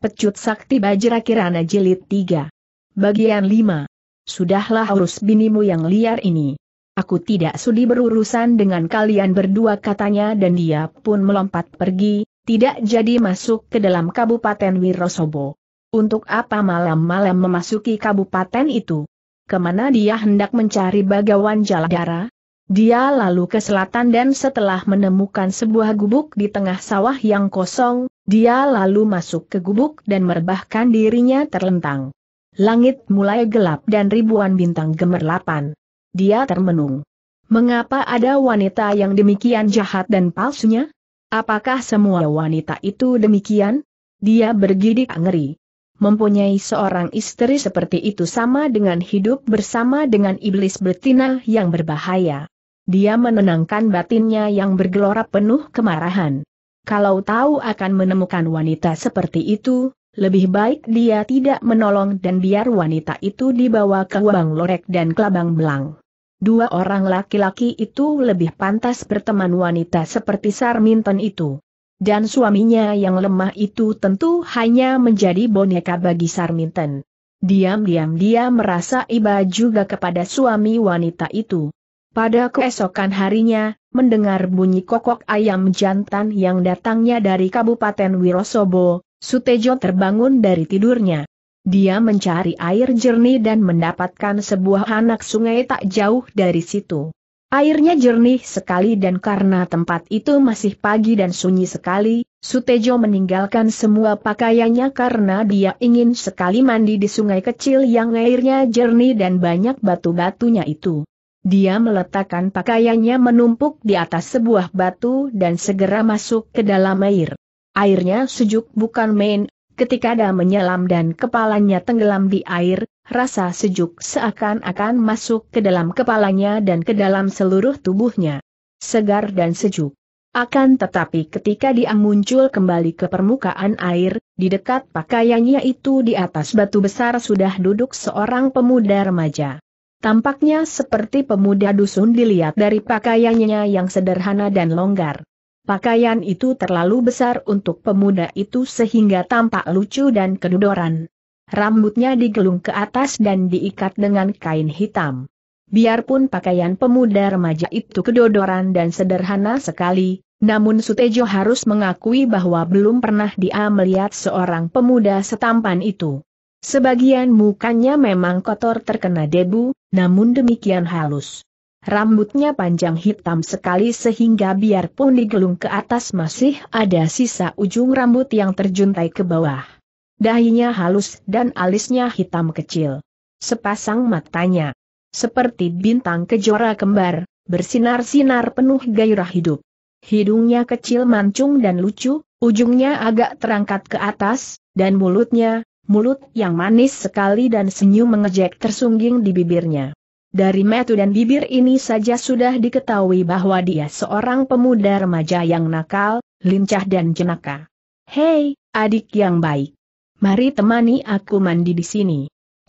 Pecut Sakti Bajra Kirana Jilid 3. Bagian 5. Sudahlah urus binimu yang liar ini. Aku tidak sudi berurusan dengan kalian berdua katanya dan dia pun melompat pergi, tidak jadi masuk ke dalam Kabupaten Wirosobo. Untuk apa malam-malam memasuki kabupaten itu? Kemana dia hendak mencari bagawan jaladara? Dia lalu ke selatan dan setelah menemukan sebuah gubuk di tengah sawah yang kosong, dia lalu masuk ke gubuk dan merebahkan dirinya terlentang. Langit mulai gelap dan ribuan bintang gemerlapan. Dia termenung. Mengapa ada wanita yang demikian jahat dan palsunya? Apakah semua wanita itu demikian? Dia bergidik ngeri. Mempunyai seorang istri seperti itu sama dengan hidup bersama dengan iblis betina yang berbahaya. Dia menenangkan batinnya yang bergelora penuh kemarahan. Kalau tahu akan menemukan wanita seperti itu, lebih baik dia tidak menolong dan biar wanita itu dibawa ke Wabang Lorek dan Kelabang Belang. Dua orang laki-laki itu lebih pantas berteman wanita seperti Sarminton itu. Dan suaminya yang lemah itu tentu hanya menjadi boneka bagi Sarminton. Diam-diam dia merasa iba juga kepada suami wanita itu. Pada keesokan harinya, mendengar bunyi kokok ayam jantan yang datangnya dari Kabupaten Wirosobo, Sutejo terbangun dari tidurnya. Dia mencari air jernih dan mendapatkan sebuah anak sungai tak jauh dari situ. Airnya jernih sekali dan karena tempat itu masih pagi dan sunyi sekali, Sutejo meninggalkan semua pakaiannya karena dia ingin sekali mandi di sungai kecil yang airnya jernih dan banyak batu-batunya itu. Dia meletakkan pakaiannya menumpuk di atas sebuah batu dan segera masuk ke dalam air. Airnya sejuk bukan main, ketika dia menyelam dan kepalanya tenggelam di air, rasa sejuk seakan-akan masuk ke dalam kepalanya dan ke dalam seluruh tubuhnya. Segar dan sejuk. Akan tetapi ketika dia muncul kembali ke permukaan air, di dekat pakaiannya itu di atas batu besar sudah duduk seorang pemuda remaja. Tampaknya seperti pemuda dusun dilihat dari pakaiannya yang sederhana dan longgar. Pakaian itu terlalu besar untuk pemuda itu sehingga tampak lucu dan kedodoran. Rambutnya digelung ke atas dan diikat dengan kain hitam. Biarpun pakaian pemuda remaja itu kedodoran dan sederhana sekali, namun Sutejo harus mengakui bahwa belum pernah dia melihat seorang pemuda setampan itu. Sebagian mukanya memang kotor terkena debu, namun demikian halus. Rambutnya panjang hitam sekali sehingga biarpun digelung ke atas masih ada sisa ujung rambut yang terjuntai ke bawah. Dahinya halus dan alisnya hitam kecil. Sepasang matanya. Seperti bintang kejora kembar, bersinar-sinar penuh gairah hidup. Hidungnya kecil mancung dan lucu, ujungnya agak terangkat ke atas, dan mulutnya, mulut yang manis sekali dan senyum mengejek tersungging di bibirnya. Dari metu dan bibir ini saja sudah diketahui bahwa dia seorang pemuda remaja yang nakal, lincah dan jenaka. Hei, adik yang baik. Mari temani aku mandi di sini.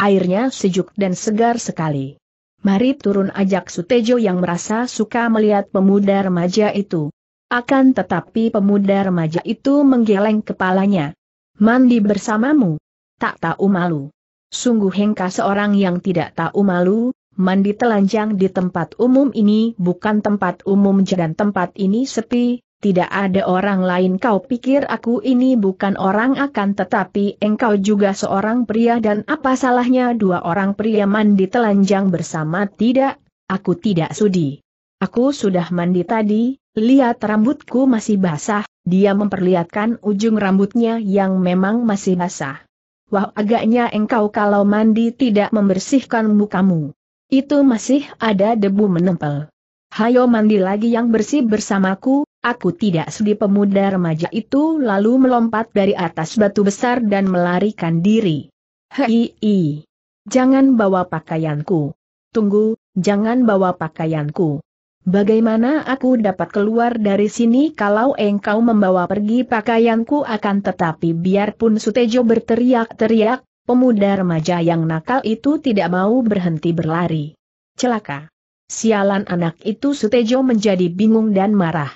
Airnya sejuk dan segar sekali. Mari turun ajak Sutejo yang merasa suka melihat pemuda remaja itu. Akan tetapi pemuda remaja itu menggeleng kepalanya. Mandi bersamamu, tak tahu malu. Sungguh Hengka seorang yang tidak tahu malu, mandi telanjang di tempat umum ini bukan tempat umum dan tempat ini sepi, tidak ada orang lain kau pikir aku ini bukan orang akan tetapi engkau juga seorang pria dan apa salahnya dua orang pria mandi telanjang bersama tidak, aku tidak sudi. Aku sudah mandi tadi, lihat rambutku masih basah, dia memperlihatkan ujung rambutnya yang memang masih basah wah agaknya engkau kalau mandi tidak membersihkan mukamu. Itu masih ada debu menempel. Hayo mandi lagi yang bersih bersamaku, aku tidak sudi pemuda remaja itu lalu melompat dari atas batu besar dan melarikan diri. Hei, jangan bawa pakaianku. Tunggu, jangan bawa pakaianku. Bagaimana aku dapat keluar dari sini kalau engkau membawa pergi pakaianku akan tetapi biarpun Sutejo berteriak-teriak, pemuda remaja yang nakal itu tidak mau berhenti berlari. Celaka. Sialan anak itu Sutejo menjadi bingung dan marah.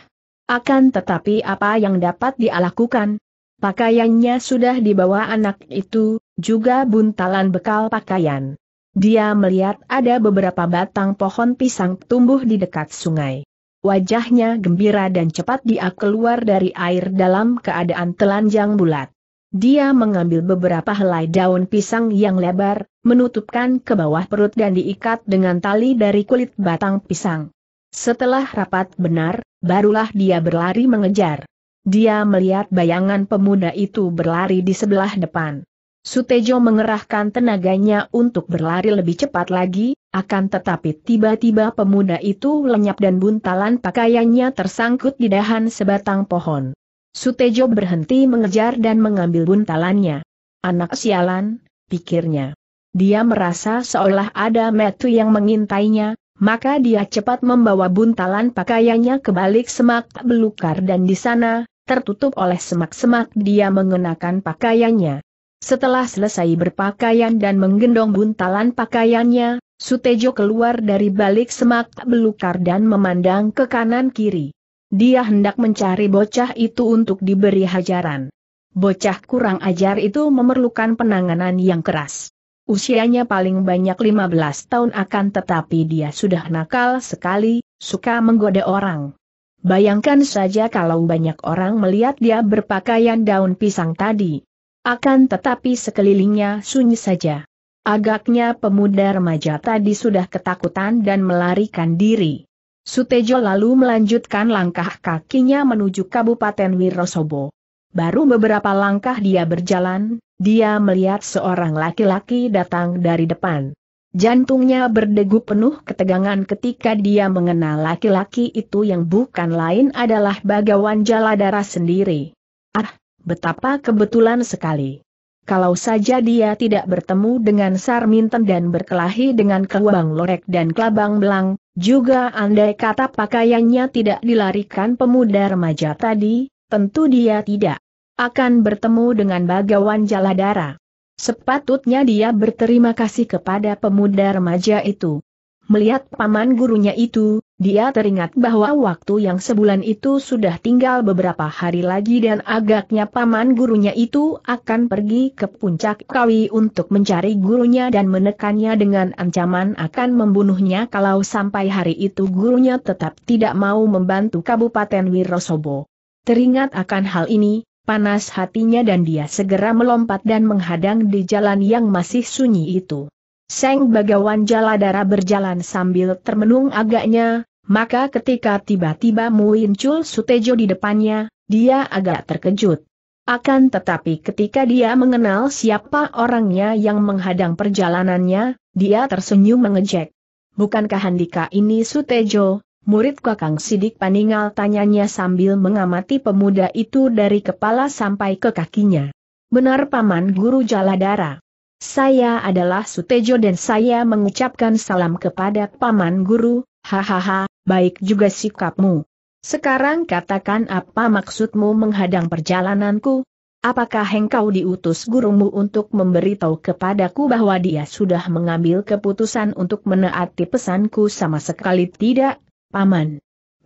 Akan tetapi apa yang dapat dia lakukan? Pakaiannya sudah dibawa anak itu, juga buntalan bekal pakaian. Dia melihat ada beberapa batang pohon pisang tumbuh di dekat sungai. Wajahnya gembira dan cepat dia keluar dari air dalam keadaan telanjang bulat. Dia mengambil beberapa helai daun pisang yang lebar, menutupkan ke bawah perut dan diikat dengan tali dari kulit batang pisang. Setelah rapat benar, barulah dia berlari mengejar. Dia melihat bayangan pemuda itu berlari di sebelah depan. Sutejo mengerahkan tenaganya untuk berlari lebih cepat lagi, akan tetapi tiba-tiba pemuda itu lenyap dan buntalan pakaiannya tersangkut di dahan sebatang pohon. Sutejo berhenti mengejar dan mengambil buntalannya. Anak sialan, pikirnya. Dia merasa seolah ada metu yang mengintainya, maka dia cepat membawa buntalan pakaiannya ke balik semak belukar dan di sana, tertutup oleh semak-semak dia mengenakan pakaiannya. Setelah selesai berpakaian dan menggendong buntalan pakaiannya, Sutejo keluar dari balik semak belukar dan memandang ke kanan kiri. Dia hendak mencari bocah itu untuk diberi hajaran. Bocah kurang ajar itu memerlukan penanganan yang keras. Usianya paling banyak 15 tahun akan tetapi dia sudah nakal sekali, suka menggoda orang. Bayangkan saja kalau banyak orang melihat dia berpakaian daun pisang tadi. Akan tetapi sekelilingnya sunyi saja. Agaknya pemuda remaja tadi sudah ketakutan dan melarikan diri. Sutejo lalu melanjutkan langkah kakinya menuju Kabupaten Wirosobo. Baru beberapa langkah dia berjalan, dia melihat seorang laki-laki datang dari depan. Jantungnya berdegup penuh ketegangan ketika dia mengenal laki-laki itu yang bukan lain adalah Bagawan Jaladara sendiri. Ah, Betapa kebetulan sekali. Kalau saja dia tidak bertemu dengan Sarminten dan berkelahi dengan Kelabang Lorek dan Kelabang Belang, juga andai kata pakaiannya tidak dilarikan pemuda remaja tadi, tentu dia tidak akan bertemu dengan bagawan jaladara. Sepatutnya dia berterima kasih kepada pemuda remaja itu. Melihat paman gurunya itu, dia teringat bahwa waktu yang sebulan itu sudah tinggal beberapa hari lagi dan agaknya paman gurunya itu akan pergi ke puncak kawi untuk mencari gurunya dan menekannya dengan ancaman akan membunuhnya kalau sampai hari itu gurunya tetap tidak mau membantu Kabupaten Wirosobo. Teringat akan hal ini, panas hatinya dan dia segera melompat dan menghadang di jalan yang masih sunyi itu. Seng Bagawan Jaladara berjalan sambil termenung agaknya, maka ketika tiba-tiba muncul Sutejo di depannya, dia agak terkejut. Akan tetapi ketika dia mengenal siapa orangnya yang menghadang perjalanannya, dia tersenyum mengejek. Bukankah Handika ini Sutejo, murid Kakang Sidik Paningal tanyanya sambil mengamati pemuda itu dari kepala sampai ke kakinya. Benar Paman Guru Jaladara. Saya adalah Sutejo dan saya mengucapkan salam kepada Paman Guru, hahaha, baik juga sikapmu. Sekarang katakan apa maksudmu menghadang perjalananku? Apakah engkau diutus gurumu untuk memberitahu kepadaku bahwa dia sudah mengambil keputusan untuk menaati pesanku sama sekali tidak, Paman?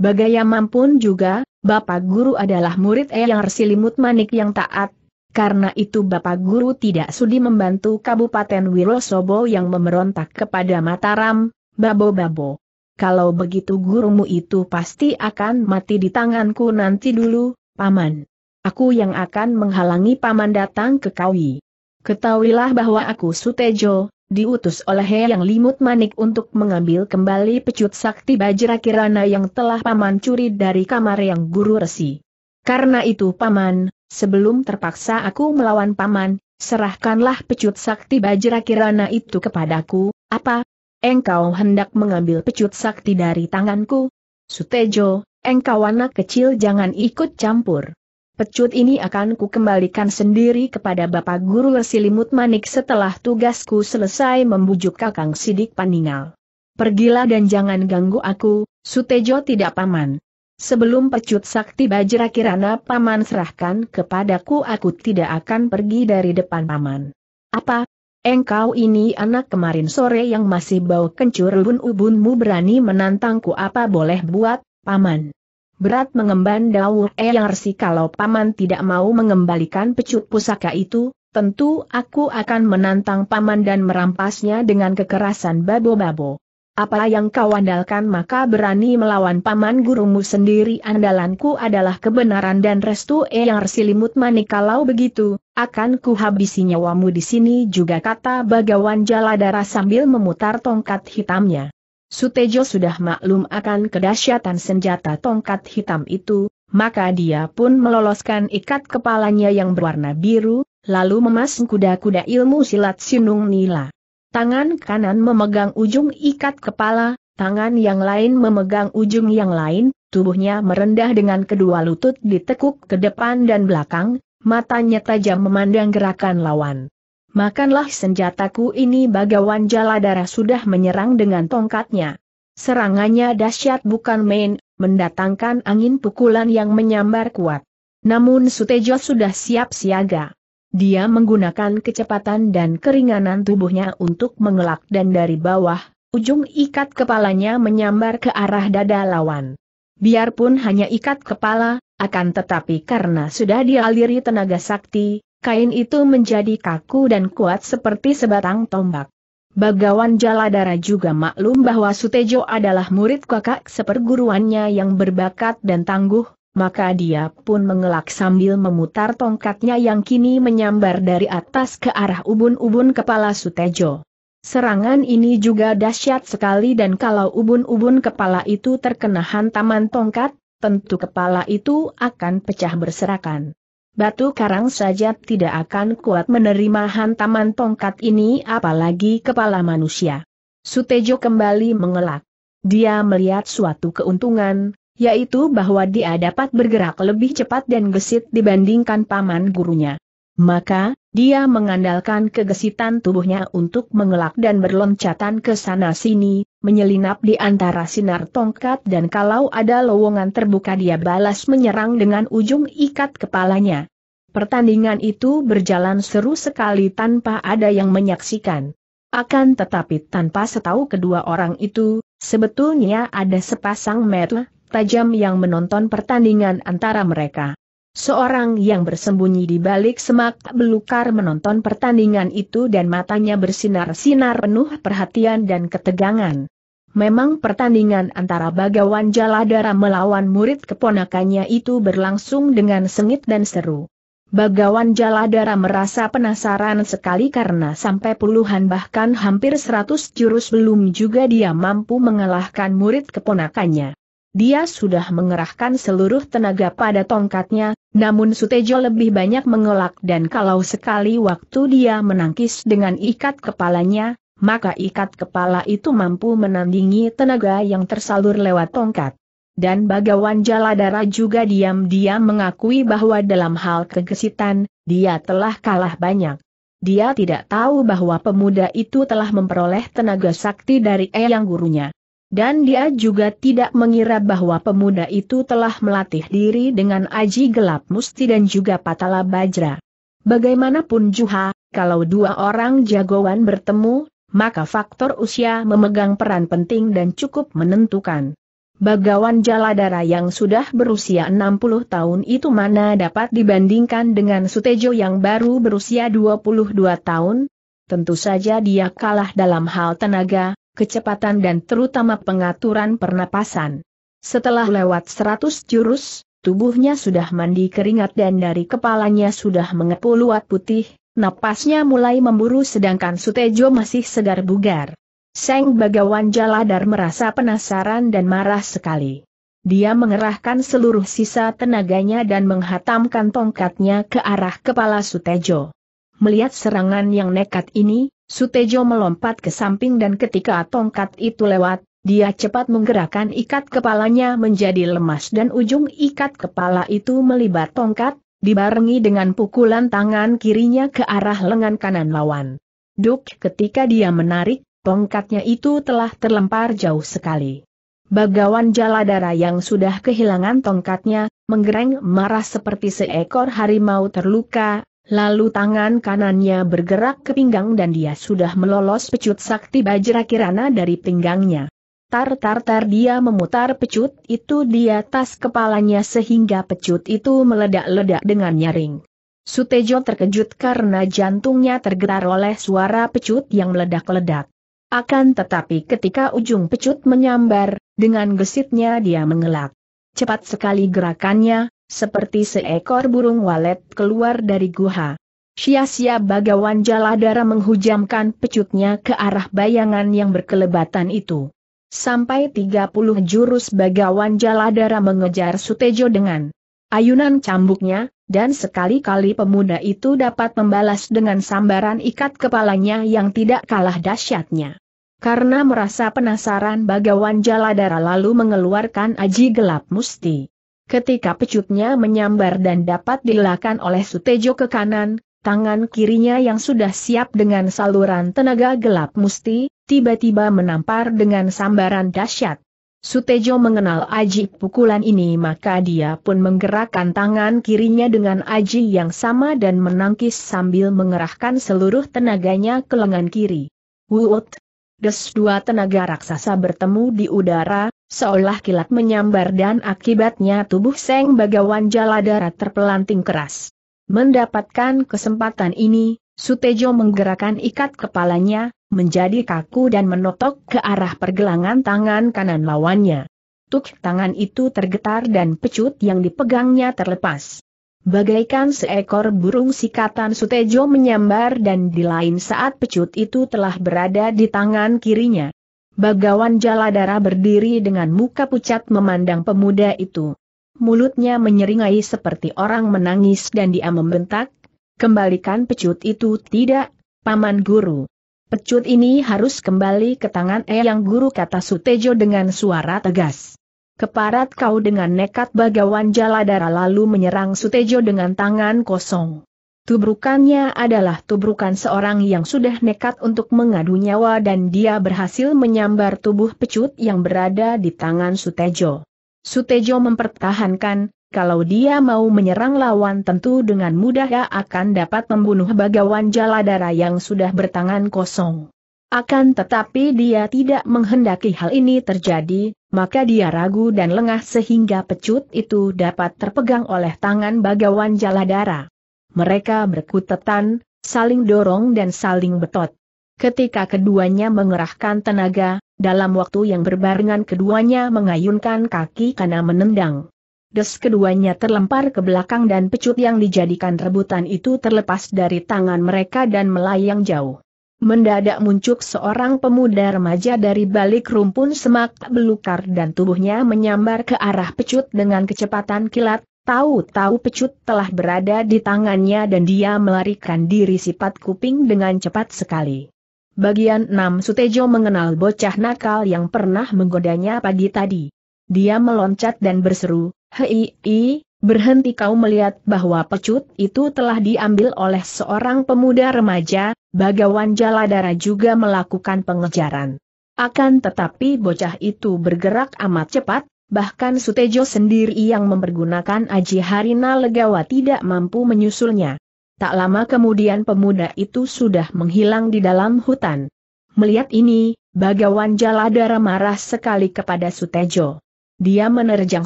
Bagaimanapun juga, Bapak Guru adalah murid Eyang Silimut Manik yang taat, karena itu Bapak Guru tidak sudi membantu Kabupaten Wirosobo yang memberontak kepada Mataram, babo-babo. Kalau begitu gurumu itu pasti akan mati di tanganku nanti dulu, Paman. Aku yang akan menghalangi Paman datang ke Kawi. Ketahuilah bahwa aku Sutejo, diutus oleh Yang Limut Manik untuk mengambil kembali pecut sakti Bajra Kirana yang telah Paman curi dari kamar yang guru resi. Karena itu Paman, Sebelum terpaksa aku melawan paman, serahkanlah pecut sakti bajra kirana itu kepadaku, apa? Engkau hendak mengambil pecut sakti dari tanganku? Sutejo, engkau anak kecil jangan ikut campur. Pecut ini akan ku kembalikan sendiri kepada Bapak Guru Resilimut Manik setelah tugasku selesai membujuk Kakang Sidik Paningal. Pergilah dan jangan ganggu aku, Sutejo tidak paman. Sebelum pecut sakti bajra kirana paman serahkan kepadaku aku tidak akan pergi dari depan paman. Apa? Engkau ini anak kemarin sore yang masih bau kencur ubun-ubunmu berani menantangku apa boleh buat, paman? Berat mengemban dawuh resi kalau paman tidak mau mengembalikan pecut pusaka itu, tentu aku akan menantang paman dan merampasnya dengan kekerasan babo-babo. Apa yang kau andalkan maka berani melawan paman gurumu sendiri andalanku adalah kebenaran dan restu E yang resilimut manik kalau begitu, akan ku habisi nyawamu di sini juga kata bagawan jaladara sambil memutar tongkat hitamnya. Sutejo sudah maklum akan kedahsyatan senjata tongkat hitam itu, maka dia pun meloloskan ikat kepalanya yang berwarna biru, lalu memasang kuda-kuda ilmu silat Sinung Nila. Tangan kanan memegang ujung ikat kepala, tangan yang lain memegang ujung yang lain, tubuhnya merendah dengan kedua lutut ditekuk ke depan dan belakang, matanya tajam memandang gerakan lawan. Makanlah senjataku ini bagawan jaladara sudah menyerang dengan tongkatnya. Serangannya dahsyat bukan main, mendatangkan angin pukulan yang menyambar kuat. Namun Sutejo sudah siap siaga. Dia menggunakan kecepatan dan keringanan tubuhnya untuk mengelak dan dari bawah, ujung ikat kepalanya menyambar ke arah dada lawan. Biarpun hanya ikat kepala, akan tetapi karena sudah dialiri tenaga sakti, kain itu menjadi kaku dan kuat seperti sebatang tombak. Bagawan Jaladara juga maklum bahwa Sutejo adalah murid kakak seperguruannya yang berbakat dan tangguh, maka dia pun mengelak sambil memutar tongkatnya yang kini menyambar dari atas ke arah ubun-ubun kepala Sutejo. Serangan ini juga dahsyat sekali dan kalau ubun-ubun kepala itu terkena hantaman tongkat, tentu kepala itu akan pecah berserakan. Batu karang saja tidak akan kuat menerima hantaman tongkat ini apalagi kepala manusia. Sutejo kembali mengelak. Dia melihat suatu keuntungan, yaitu bahwa dia dapat bergerak lebih cepat dan gesit dibandingkan paman gurunya. Maka, dia mengandalkan kegesitan tubuhnya untuk mengelak dan berloncatan ke sana-sini, menyelinap di antara sinar tongkat dan kalau ada lowongan terbuka dia balas menyerang dengan ujung ikat kepalanya. Pertandingan itu berjalan seru sekali tanpa ada yang menyaksikan. Akan tetapi tanpa setahu kedua orang itu, sebetulnya ada sepasang mata tajam yang menonton pertandingan antara mereka. Seorang yang bersembunyi di balik semak belukar menonton pertandingan itu dan matanya bersinar-sinar penuh perhatian dan ketegangan. Memang pertandingan antara Bagawan Jaladara melawan murid keponakannya itu berlangsung dengan sengit dan seru. Bagawan Jaladara merasa penasaran sekali karena sampai puluhan bahkan hampir seratus jurus belum juga dia mampu mengalahkan murid keponakannya. Dia sudah mengerahkan seluruh tenaga pada tongkatnya, namun Sutejo lebih banyak mengelak dan kalau sekali waktu dia menangkis dengan ikat kepalanya, maka ikat kepala itu mampu menandingi tenaga yang tersalur lewat tongkat. Dan Bagawan Jaladara juga diam-diam mengakui bahwa dalam hal kegesitan, dia telah kalah banyak. Dia tidak tahu bahwa pemuda itu telah memperoleh tenaga sakti dari eyang gurunya. Dan dia juga tidak mengira bahwa pemuda itu telah melatih diri dengan aji gelap musti dan juga patala bajra. Bagaimanapun Juha, kalau dua orang jagoan bertemu, maka faktor usia memegang peran penting dan cukup menentukan. Bagawan Jaladara yang sudah berusia 60 tahun itu mana dapat dibandingkan dengan Sutejo yang baru berusia 22 tahun? Tentu saja dia kalah dalam hal tenaga, kecepatan dan terutama pengaturan pernapasan. Setelah lewat 100 jurus, tubuhnya sudah mandi keringat dan dari kepalanya sudah mengepul luat putih, napasnya mulai memburu sedangkan Sutejo masih segar bugar. Seng Bagawan Jaladar merasa penasaran dan marah sekali. Dia mengerahkan seluruh sisa tenaganya dan menghatamkan tongkatnya ke arah kepala Sutejo. Melihat serangan yang nekat ini, Sutejo melompat ke samping dan ketika tongkat itu lewat, dia cepat menggerakkan ikat kepalanya menjadi lemas dan ujung ikat kepala itu melibat tongkat, dibarengi dengan pukulan tangan kirinya ke arah lengan kanan lawan. Duk ketika dia menarik, tongkatnya itu telah terlempar jauh sekali. Bagawan Jaladara yang sudah kehilangan tongkatnya, menggereng marah seperti seekor harimau terluka, Lalu tangan kanannya bergerak ke pinggang dan dia sudah melolos pecut sakti Bajra Kirana dari pinggangnya. Tar-tar-tar dia memutar pecut itu di atas kepalanya sehingga pecut itu meledak-ledak dengan nyaring. Sutejo terkejut karena jantungnya tergetar oleh suara pecut yang meledak-ledak. Akan tetapi ketika ujung pecut menyambar, dengan gesitnya dia mengelak. Cepat sekali gerakannya, seperti seekor burung walet keluar dari guha. Sia-sia bagawan jaladara menghujamkan pecutnya ke arah bayangan yang berkelebatan itu. Sampai 30 jurus bagawan jaladara mengejar Sutejo dengan ayunan cambuknya, dan sekali-kali pemuda itu dapat membalas dengan sambaran ikat kepalanya yang tidak kalah dahsyatnya. Karena merasa penasaran bagawan jaladara lalu mengeluarkan aji gelap musti. Ketika pecutnya menyambar dan dapat dilakukan oleh Sutejo ke kanan, tangan kirinya yang sudah siap dengan saluran tenaga gelap musti, tiba-tiba menampar dengan sambaran dahsyat. Sutejo mengenal aji pukulan ini maka dia pun menggerakkan tangan kirinya dengan aji yang sama dan menangkis sambil mengerahkan seluruh tenaganya ke lengan kiri. Wut! Des dua tenaga raksasa bertemu di udara, Seolah kilat menyambar dan akibatnya tubuh Seng Bagawan Jaladara terpelanting keras. Mendapatkan kesempatan ini, Sutejo menggerakkan ikat kepalanya, menjadi kaku dan menotok ke arah pergelangan tangan kanan lawannya. Tuk tangan itu tergetar dan pecut yang dipegangnya terlepas. Bagaikan seekor burung sikatan Sutejo menyambar dan di lain saat pecut itu telah berada di tangan kirinya. Bagawan Jaladara berdiri dengan muka pucat memandang pemuda itu. Mulutnya menyeringai seperti orang menangis dan dia membentak, kembalikan pecut itu tidak, Paman Guru. Pecut ini harus kembali ke tangan Eyang Guru kata Sutejo dengan suara tegas. Keparat kau dengan nekat bagawan Jaladara lalu menyerang Sutejo dengan tangan kosong. Tubrukannya adalah tubrukan seorang yang sudah nekat untuk mengadu nyawa dan dia berhasil menyambar tubuh pecut yang berada di tangan Sutejo. Sutejo mempertahankan, kalau dia mau menyerang lawan tentu dengan mudah ia akan dapat membunuh bagawan jaladara yang sudah bertangan kosong. Akan tetapi dia tidak menghendaki hal ini terjadi, maka dia ragu dan lengah sehingga pecut itu dapat terpegang oleh tangan bagawan jaladara mereka berkutetan, saling dorong dan saling betot. Ketika keduanya mengerahkan tenaga, dalam waktu yang berbarengan keduanya mengayunkan kaki karena menendang. Des keduanya terlempar ke belakang dan pecut yang dijadikan rebutan itu terlepas dari tangan mereka dan melayang jauh. Mendadak muncul seorang pemuda remaja dari balik rumpun semak belukar dan tubuhnya menyambar ke arah pecut dengan kecepatan kilat, Tahu-tahu pecut telah berada di tangannya dan dia melarikan diri sifat kuping dengan cepat sekali. Bagian 6 Sutejo mengenal bocah nakal yang pernah menggodanya pagi tadi. Dia meloncat dan berseru, Hei, i, berhenti kau melihat bahwa pecut itu telah diambil oleh seorang pemuda remaja, Bagawan Jaladara juga melakukan pengejaran. Akan tetapi bocah itu bergerak amat cepat, bahkan Sutejo sendiri yang mempergunakan Aji Harina Legawa tidak mampu menyusulnya. Tak lama kemudian pemuda itu sudah menghilang di dalam hutan. Melihat ini, Bagawan Jaladara marah sekali kepada Sutejo. Dia menerjang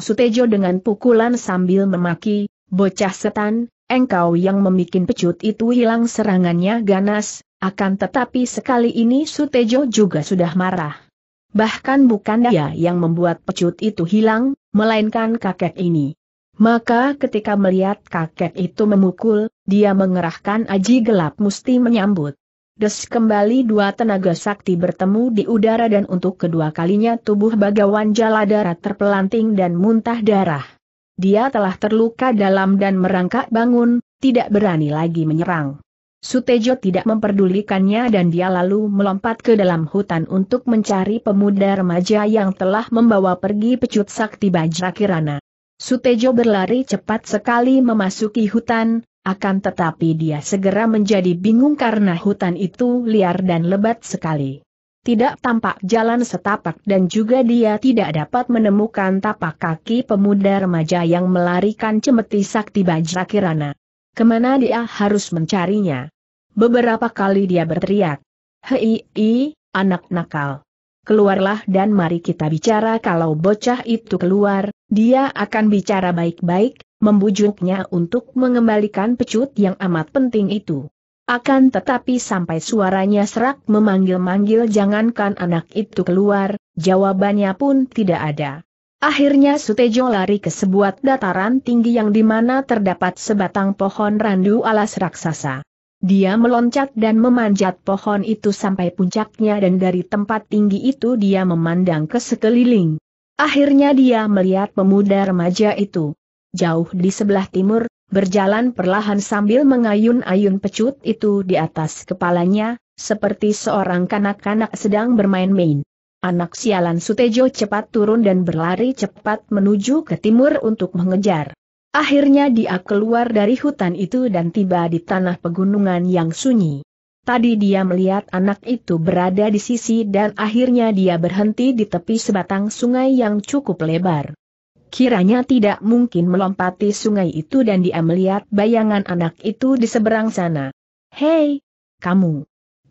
Sutejo dengan pukulan sambil memaki, bocah setan, engkau yang memikin pecut itu hilang serangannya ganas, akan tetapi sekali ini Sutejo juga sudah marah. Bahkan bukan dia yang membuat pecut itu hilang, melainkan kakek ini. Maka ketika melihat kakek itu memukul, dia mengerahkan aji gelap musti menyambut. Des kembali dua tenaga sakti bertemu di udara dan untuk kedua kalinya tubuh bagawan jaladara terpelanting dan muntah darah. Dia telah terluka dalam dan merangkak bangun, tidak berani lagi menyerang. Sutejo tidak memperdulikannya dan dia lalu melompat ke dalam hutan untuk mencari pemuda remaja yang telah membawa pergi pecut sakti bajra Kirana. Sutejo berlari cepat sekali memasuki hutan, akan tetapi dia segera menjadi bingung karena hutan itu liar dan lebat sekali. Tidak tampak jalan setapak dan juga dia tidak dapat menemukan tapak kaki pemuda remaja yang melarikan cemeti sakti bajra Kirana. Kemana dia harus mencarinya? Beberapa kali dia berteriak. Hei, i, anak nakal. Keluarlah dan mari kita bicara kalau bocah itu keluar, dia akan bicara baik-baik, membujuknya untuk mengembalikan pecut yang amat penting itu. Akan tetapi sampai suaranya serak memanggil-manggil jangankan anak itu keluar, jawabannya pun tidak ada. Akhirnya Sutejo lari ke sebuah dataran tinggi yang dimana terdapat sebatang pohon randu alas raksasa. Dia meloncat dan memanjat pohon itu sampai puncaknya dan dari tempat tinggi itu dia memandang ke sekeliling. Akhirnya dia melihat pemuda remaja itu. Jauh di sebelah timur, berjalan perlahan sambil mengayun-ayun pecut itu di atas kepalanya, seperti seorang kanak-kanak sedang bermain-main. Anak sialan Sutejo cepat turun dan berlari cepat menuju ke timur untuk mengejar. Akhirnya dia keluar dari hutan itu dan tiba di tanah pegunungan yang sunyi. Tadi dia melihat anak itu berada di sisi dan akhirnya dia berhenti di tepi sebatang sungai yang cukup lebar. Kiranya tidak mungkin melompati sungai itu dan dia melihat bayangan anak itu di seberang sana. Hei! Kamu!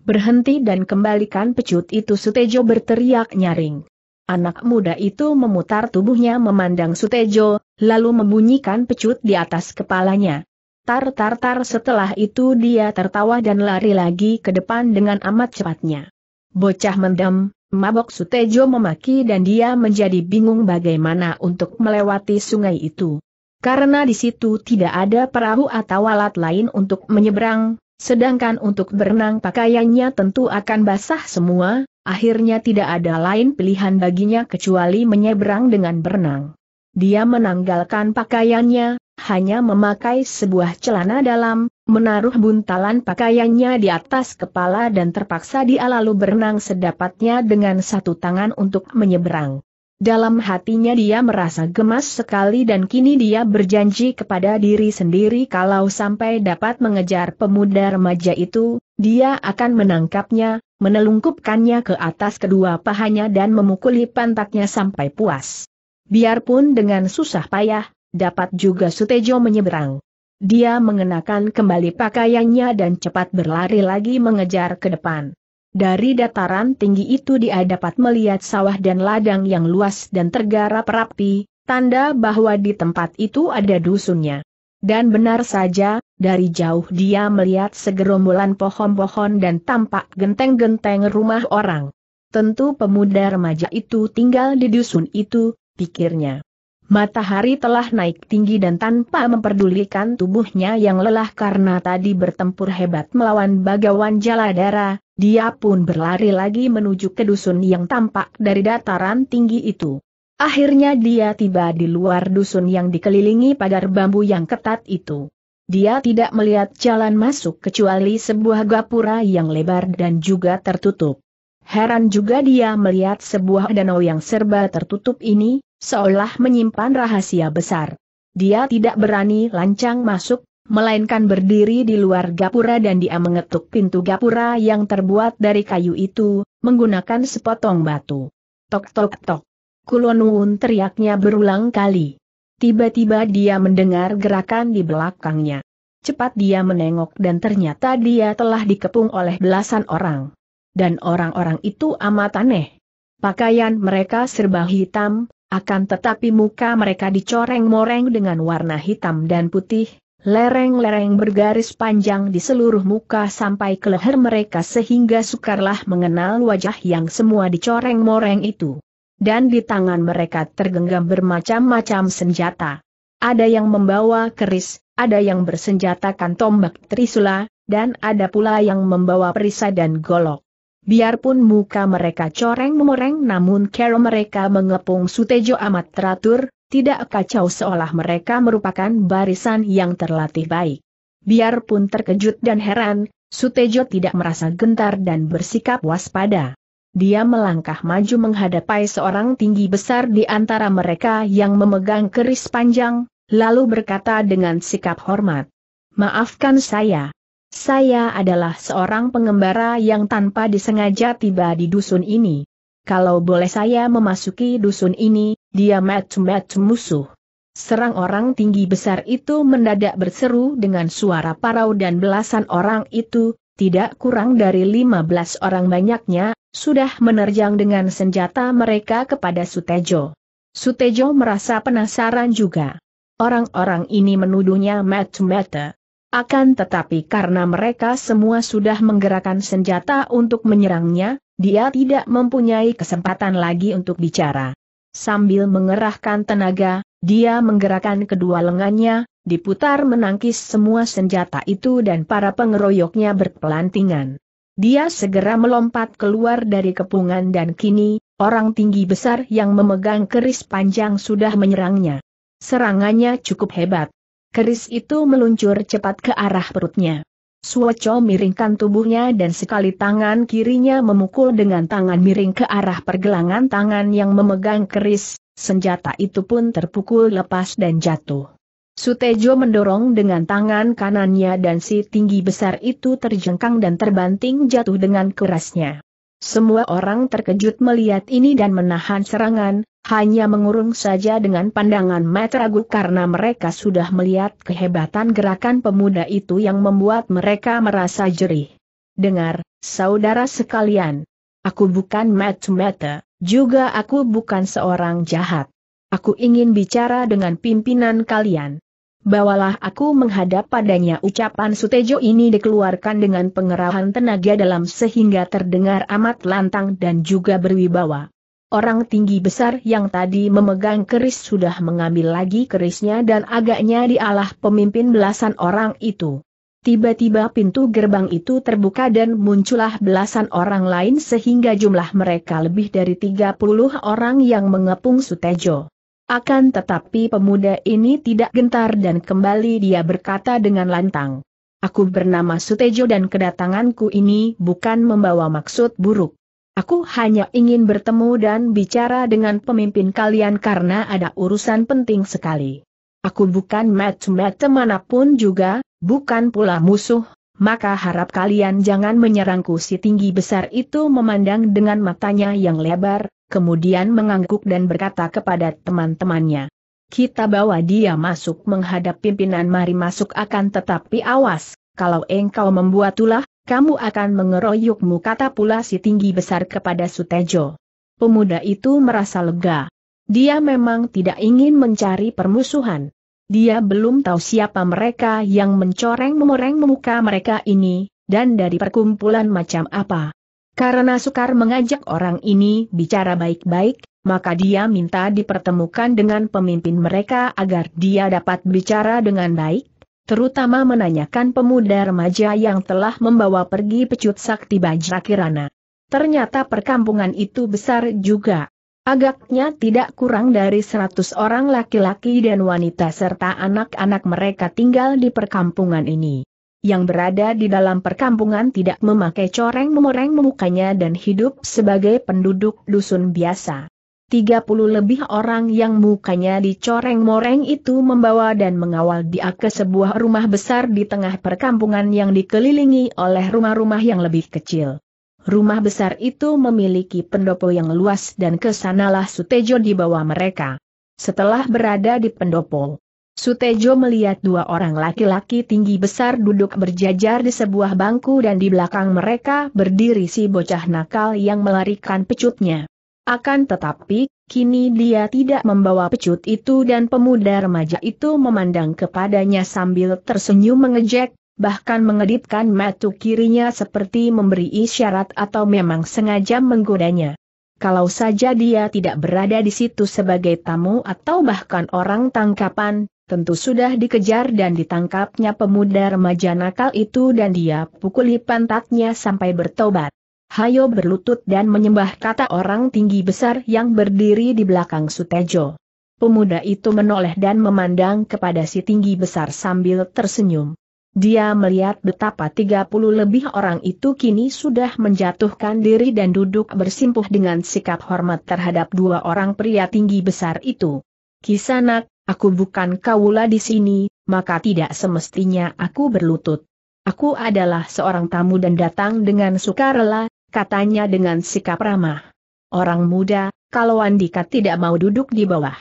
Berhenti dan kembalikan pecut itu Sutejo berteriak nyaring. Anak muda itu memutar tubuhnya memandang Sutejo, lalu membunyikan pecut di atas kepalanya. Tar-tar-tar setelah itu dia tertawa dan lari lagi ke depan dengan amat cepatnya. Bocah mendem, mabok Sutejo memaki dan dia menjadi bingung bagaimana untuk melewati sungai itu. Karena di situ tidak ada perahu atau alat lain untuk menyeberang, sedangkan untuk berenang pakaiannya tentu akan basah semua, Akhirnya tidak ada lain pilihan baginya kecuali menyeberang dengan berenang. Dia menanggalkan pakaiannya, hanya memakai sebuah celana dalam, menaruh buntalan pakaiannya di atas kepala dan terpaksa dia lalu berenang sedapatnya dengan satu tangan untuk menyeberang. Dalam hatinya dia merasa gemas sekali dan kini dia berjanji kepada diri sendiri kalau sampai dapat mengejar pemuda remaja itu, dia akan menangkapnya, menelungkupkannya ke atas kedua pahanya dan memukuli pantatnya sampai puas. Biarpun dengan susah payah, dapat juga Sutejo menyeberang. Dia mengenakan kembali pakaiannya dan cepat berlari lagi mengejar ke depan. Dari dataran tinggi itu dia dapat melihat sawah dan ladang yang luas dan tergarap rapi, tanda bahwa di tempat itu ada dusunnya. Dan benar saja, dari jauh dia melihat segerombolan pohon-pohon dan tampak genteng-genteng rumah orang. Tentu pemuda remaja itu tinggal di dusun itu, pikirnya. Matahari telah naik tinggi dan tanpa memperdulikan tubuhnya yang lelah karena tadi bertempur hebat melawan bagawan jaladara, dia pun berlari lagi menuju ke dusun yang tampak dari dataran tinggi itu. Akhirnya dia tiba di luar dusun yang dikelilingi pagar bambu yang ketat itu. Dia tidak melihat jalan masuk kecuali sebuah gapura yang lebar dan juga tertutup. Heran juga dia melihat sebuah danau yang serba tertutup ini, seolah menyimpan rahasia besar. Dia tidak berani lancang masuk, melainkan berdiri di luar gapura dan dia mengetuk pintu gapura yang terbuat dari kayu itu, menggunakan sepotong batu. Tok tok tok. Kulonwun teriaknya berulang kali. Tiba-tiba dia mendengar gerakan di belakangnya. Cepat dia menengok dan ternyata dia telah dikepung oleh belasan orang. Dan orang-orang itu amat aneh. Pakaian mereka serba hitam, akan tetapi muka mereka dicoreng-moreng dengan warna hitam dan putih, lereng-lereng bergaris panjang di seluruh muka sampai ke leher mereka sehingga sukarlah mengenal wajah yang semua dicoreng-moreng itu dan di tangan mereka tergenggam bermacam-macam senjata. Ada yang membawa keris, ada yang bersenjatakan tombak trisula, dan ada pula yang membawa perisai dan golok. Biarpun muka mereka coreng-memoreng namun kero mereka mengepung Sutejo amat teratur, tidak kacau seolah mereka merupakan barisan yang terlatih baik. Biarpun terkejut dan heran, Sutejo tidak merasa gentar dan bersikap waspada dia melangkah maju menghadapi seorang tinggi besar di antara mereka yang memegang keris panjang, lalu berkata dengan sikap hormat. Maafkan saya. Saya adalah seorang pengembara yang tanpa disengaja tiba di dusun ini. Kalau boleh saya memasuki dusun ini, dia macam-macam musuh. Serang orang tinggi besar itu mendadak berseru dengan suara parau dan belasan orang itu, tidak kurang dari 15 orang banyaknya, sudah menerjang dengan senjata mereka kepada Sutejo. Sutejo merasa penasaran juga. Orang-orang ini menuduhnya mata-mata. Akan tetapi karena mereka semua sudah menggerakkan senjata untuk menyerangnya, dia tidak mempunyai kesempatan lagi untuk bicara. Sambil mengerahkan tenaga, dia menggerakkan kedua lengannya, diputar menangkis semua senjata itu dan para pengeroyoknya berpelantingan. Dia segera melompat keluar dari kepungan dan kini, orang tinggi besar yang memegang keris panjang sudah menyerangnya. Serangannya cukup hebat. Keris itu meluncur cepat ke arah perutnya. Suoco miringkan tubuhnya dan sekali tangan kirinya memukul dengan tangan miring ke arah pergelangan tangan yang memegang keris, senjata itu pun terpukul lepas dan jatuh. Sutejo mendorong dengan tangan kanannya dan si tinggi besar itu terjengkang dan terbanting jatuh dengan kerasnya. Semua orang terkejut melihat ini dan menahan serangan, hanya mengurung saja dengan pandangan mata karena mereka sudah melihat kehebatan gerakan pemuda itu yang membuat mereka merasa jerih. Dengar, saudara sekalian. Aku bukan mata-mata, juga aku bukan seorang jahat. Aku ingin bicara dengan pimpinan kalian bawalah aku menghadap padanya ucapan Sutejo ini dikeluarkan dengan pengerahan tenaga dalam sehingga terdengar amat lantang dan juga berwibawa. Orang tinggi besar yang tadi memegang keris sudah mengambil lagi kerisnya dan agaknya dialah pemimpin belasan orang itu. Tiba-tiba pintu gerbang itu terbuka dan muncullah belasan orang lain sehingga jumlah mereka lebih dari 30 orang yang mengepung Sutejo. Akan tetapi pemuda ini tidak gentar dan kembali dia berkata dengan lantang. Aku bernama Sutejo dan kedatanganku ini bukan membawa maksud buruk. Aku hanya ingin bertemu dan bicara dengan pemimpin kalian karena ada urusan penting sekali. Aku bukan macam-macam manapun juga, bukan pula musuh, maka harap kalian jangan menyerangku si tinggi besar itu memandang dengan matanya yang lebar, kemudian mengangguk dan berkata kepada teman-temannya. Kita bawa dia masuk menghadap pimpinan mari masuk akan tetapi awas, kalau engkau membuat tulah, kamu akan mengeroyokmu kata pula si tinggi besar kepada Sutejo. Pemuda itu merasa lega. Dia memang tidak ingin mencari permusuhan. Dia belum tahu siapa mereka yang mencoreng-memoreng muka mereka ini, dan dari perkumpulan macam apa. Karena sukar mengajak orang ini bicara baik-baik, maka dia minta dipertemukan dengan pemimpin mereka agar dia dapat bicara dengan baik, terutama menanyakan pemuda remaja yang telah membawa pergi pecut sakti Bajrakirana. Ternyata perkampungan itu besar juga. Agaknya tidak kurang dari 100 orang laki-laki dan wanita serta anak-anak mereka tinggal di perkampungan ini yang berada di dalam perkampungan tidak memakai coreng-memoreng mukanya dan hidup sebagai penduduk dusun biasa. 30 lebih orang yang mukanya dicoreng-moreng itu membawa dan mengawal dia ke sebuah rumah besar di tengah perkampungan yang dikelilingi oleh rumah-rumah yang lebih kecil. Rumah besar itu memiliki pendopo yang luas dan kesanalah Sutejo dibawa mereka. Setelah berada di pendopo, Sutejo melihat dua orang laki-laki tinggi besar duduk berjajar di sebuah bangku dan di belakang mereka berdiri si bocah nakal yang melarikan pecutnya. Akan tetapi, kini dia tidak membawa pecut itu dan pemuda remaja itu memandang kepadanya sambil tersenyum mengejek, bahkan mengedipkan mata kirinya seperti memberi isyarat atau memang sengaja menggodanya. Kalau saja dia tidak berada di situ sebagai tamu atau bahkan orang tangkapan, tentu sudah dikejar dan ditangkapnya pemuda remaja nakal itu dan dia pukuli pantatnya sampai bertobat. Hayo berlutut dan menyembah kata orang tinggi besar yang berdiri di belakang Sutejo. Pemuda itu menoleh dan memandang kepada si tinggi besar sambil tersenyum. Dia melihat betapa 30 lebih orang itu kini sudah menjatuhkan diri dan duduk bersimpuh dengan sikap hormat terhadap dua orang pria tinggi besar itu. Kisanak, Aku bukan kaula di sini, maka tidak semestinya aku berlutut. Aku adalah seorang tamu dan datang dengan sukarela, katanya dengan sikap ramah. Orang muda, kalau Andika tidak mau duduk di bawah.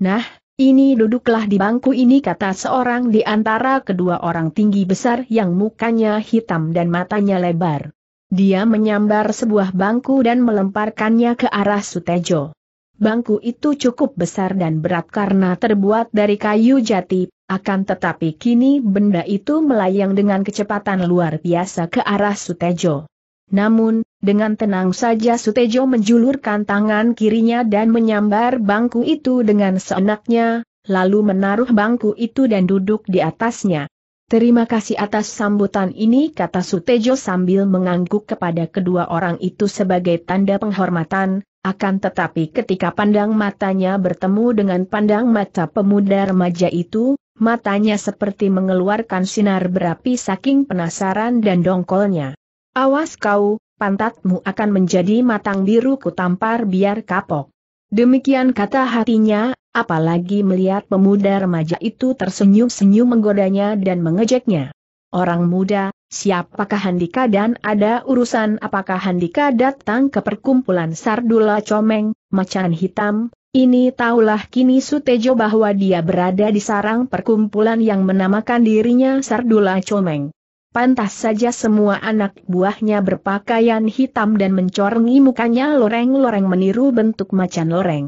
Nah, ini duduklah di bangku ini kata seorang di antara kedua orang tinggi besar yang mukanya hitam dan matanya lebar. Dia menyambar sebuah bangku dan melemparkannya ke arah Sutejo. Bangku itu cukup besar dan berat karena terbuat dari kayu jati, akan tetapi kini benda itu melayang dengan kecepatan luar biasa ke arah Sutejo. Namun, dengan tenang saja Sutejo menjulurkan tangan kirinya dan menyambar bangku itu dengan seenaknya, lalu menaruh bangku itu dan duduk di atasnya. Terima kasih atas sambutan ini kata Sutejo sambil mengangguk kepada kedua orang itu sebagai tanda penghormatan, akan tetapi ketika pandang matanya bertemu dengan pandang mata pemuda remaja itu, matanya seperti mengeluarkan sinar berapi saking penasaran dan dongkolnya. Awas kau, pantatmu akan menjadi matang biru kutampar biar kapok. Demikian kata hatinya, apalagi melihat pemuda remaja itu tersenyum-senyum menggodanya dan mengejeknya. Orang muda, siapakah Handika dan ada urusan apakah Handika datang ke perkumpulan Sardula Comeng, Macan Hitam, ini taulah kini Sutejo bahwa dia berada di sarang perkumpulan yang menamakan dirinya Sardula Comeng. Pantas saja semua anak buahnya berpakaian hitam dan mencorengi mukanya loreng-loreng meniru bentuk macan loreng.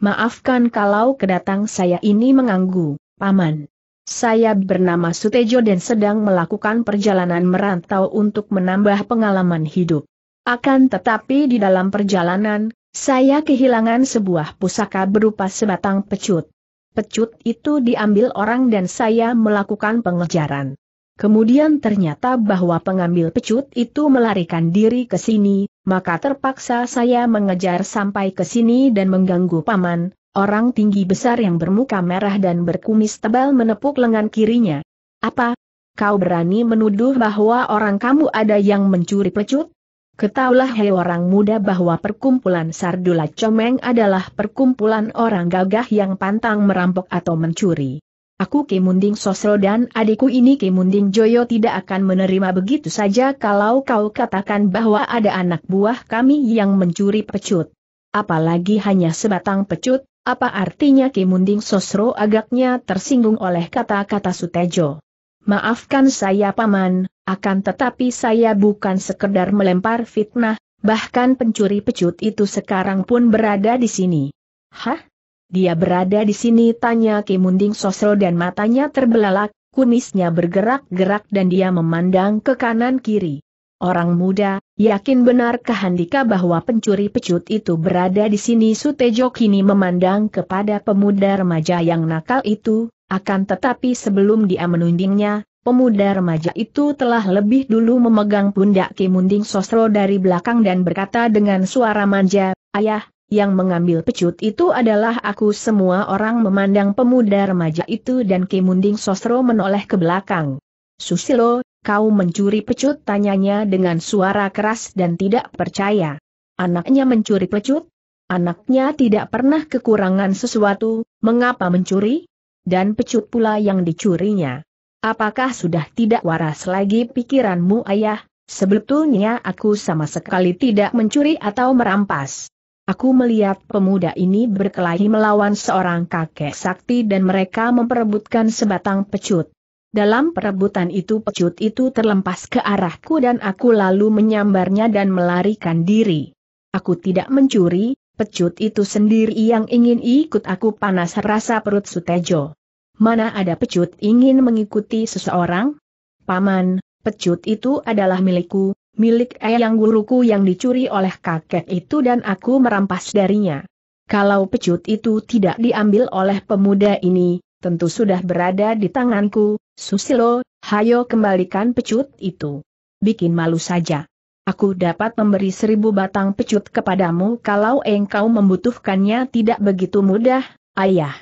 Maafkan kalau kedatang saya ini menganggu, Paman. Saya bernama Sutejo dan sedang melakukan perjalanan merantau untuk menambah pengalaman hidup. Akan tetapi di dalam perjalanan, saya kehilangan sebuah pusaka berupa sebatang pecut. Pecut itu diambil orang dan saya melakukan pengejaran. Kemudian ternyata bahwa pengambil pecut itu melarikan diri ke sini, maka terpaksa saya mengejar sampai ke sini dan mengganggu paman, Orang tinggi besar yang bermuka merah dan berkumis tebal menepuk lengan kirinya. Apa? Kau berani menuduh bahwa orang kamu ada yang mencuri pecut? Ketahuilah hei orang muda bahwa perkumpulan Sardula Comeng adalah perkumpulan orang gagah yang pantang merampok atau mencuri. Aku Kimunding Sosro dan adikku ini Kimunding Joyo tidak akan menerima begitu saja kalau kau katakan bahwa ada anak buah kami yang mencuri pecut. Apalagi hanya sebatang pecut, apa artinya Ki Sosro agaknya tersinggung oleh kata-kata Sutejo? Maafkan saya paman, akan tetapi saya bukan sekedar melempar fitnah, bahkan pencuri pecut itu sekarang pun berada di sini. Hah? Dia berada di sini tanya Ki Sosro dan matanya terbelalak, kumisnya bergerak-gerak dan dia memandang ke kanan kiri. Orang muda, yakin benar Handika bahwa pencuri pecut itu berada di sini Sutejo kini memandang kepada pemuda remaja yang nakal itu, akan tetapi sebelum dia menundingnya, pemuda remaja itu telah lebih dulu memegang pundak Kimunding Sosro dari belakang dan berkata dengan suara manja, Ayah, yang mengambil pecut itu adalah aku semua orang memandang pemuda remaja itu dan Kimunding Sosro menoleh ke belakang. Susilo, Kau mencuri pecut tanyanya dengan suara keras dan tidak percaya. Anaknya mencuri pecut? Anaknya tidak pernah kekurangan sesuatu, mengapa mencuri? Dan pecut pula yang dicurinya. Apakah sudah tidak waras lagi pikiranmu ayah? Sebetulnya aku sama sekali tidak mencuri atau merampas. Aku melihat pemuda ini berkelahi melawan seorang kakek sakti dan mereka memperebutkan sebatang pecut. Dalam perebutan itu pecut itu terlempas ke arahku dan aku lalu menyambarnya dan melarikan diri. Aku tidak mencuri, pecut itu sendiri yang ingin ikut aku panas rasa perut Sutejo. Mana ada pecut ingin mengikuti seseorang? Paman, pecut itu adalah milikku, milik ayang guruku yang dicuri oleh kakek itu dan aku merampas darinya. Kalau pecut itu tidak diambil oleh pemuda ini, tentu sudah berada di tanganku, Susilo, hayo kembalikan pecut itu. Bikin malu saja. Aku dapat memberi seribu batang pecut kepadamu kalau engkau membutuhkannya tidak begitu mudah, ayah.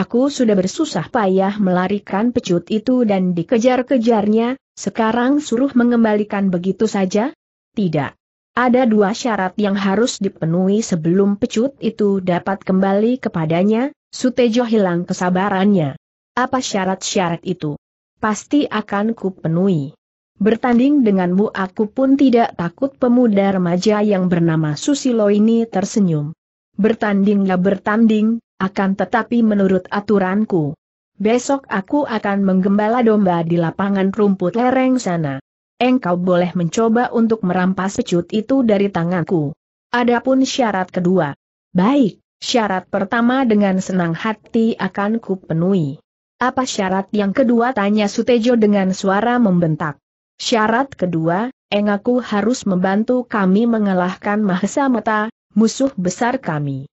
Aku sudah bersusah payah melarikan pecut itu dan dikejar-kejarnya, sekarang suruh mengembalikan begitu saja? Tidak. Ada dua syarat yang harus dipenuhi sebelum pecut itu dapat kembali kepadanya, Sutejo hilang kesabarannya. Apa syarat-syarat itu? Pasti akan kupenuhi. Bertanding denganmu aku pun tidak takut pemuda remaja yang bernama Susilo ini tersenyum. Bertandinglah bertanding, akan tetapi menurut aturanku. Besok aku akan menggembala domba di lapangan rumput lereng sana engkau boleh mencoba untuk merampas pecut itu dari tanganku. Adapun syarat kedua. Baik, syarat pertama dengan senang hati akan kupenuhi. Apa syarat yang kedua tanya Sutejo dengan suara membentak. Syarat kedua, engkau harus membantu kami mengalahkan Mahesa Mata, musuh besar kami.